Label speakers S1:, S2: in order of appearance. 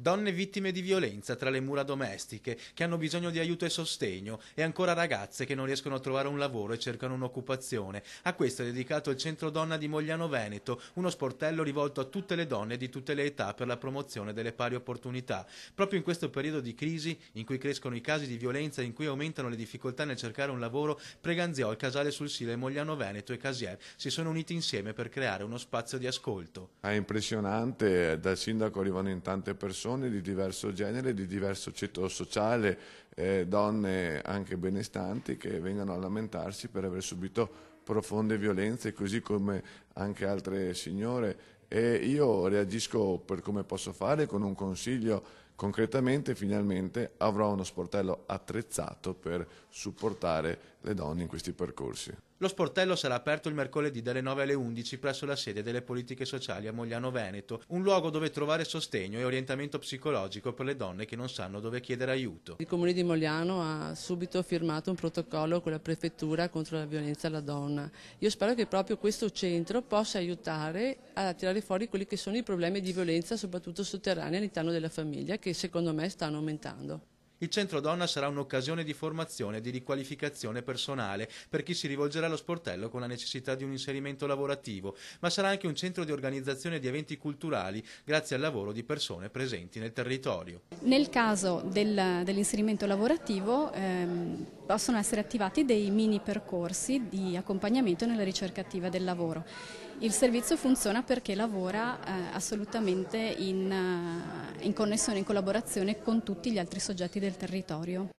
S1: donne vittime di violenza tra le mura domestiche, che hanno bisogno di aiuto e sostegno, e ancora ragazze che non riescono a trovare un lavoro e cercano un'occupazione. A questo è dedicato il Centro Donna di Mogliano Veneto, uno sportello rivolto a tutte le donne di tutte le età per la promozione delle pari opportunità. Proprio in questo periodo di crisi, in cui crescono i casi di violenza, e in cui aumentano le difficoltà nel cercare un lavoro, Preganziò, il Casale sul Sile, Mogliano Veneto e Casier si sono uniti insieme per creare uno spazio di ascolto.
S2: È impressionante, eh, dal sindaco arrivano in tante persone persone di diverso genere, di diverso ceto sociale, eh, donne anche benestanti che vengano a lamentarsi per aver subito profonde violenze, così come anche altre signore. E io reagisco per come posso fare con un consiglio Concretamente, finalmente, avrò uno sportello attrezzato per supportare le donne in questi percorsi.
S1: Lo sportello sarà aperto il mercoledì dalle 9 alle 11 presso la sede delle politiche sociali a Mogliano Veneto, un luogo dove trovare sostegno e orientamento psicologico per le donne che non sanno dove chiedere aiuto. Il
S3: comune di Mogliano ha subito firmato un protocollo con la prefettura contro la violenza alla donna. Io spero che proprio questo centro possa aiutare a tirare fuori quelli che sono i problemi di violenza, soprattutto sotterranea all'interno della famiglia, che che secondo me stanno aumentando.
S1: Il Centro Donna sarà un'occasione di formazione e di riqualificazione personale per chi si rivolgerà allo sportello con la necessità di un inserimento lavorativo, ma sarà anche un centro di organizzazione di eventi culturali grazie al lavoro di persone presenti nel territorio.
S4: Nel caso del, dell'inserimento lavorativo ehm, possono essere attivati dei mini percorsi di accompagnamento nella ricerca attiva del lavoro. Il servizio funziona perché lavora eh, assolutamente in,
S1: eh, in connessione, in collaborazione con tutti gli altri soggetti del territorio.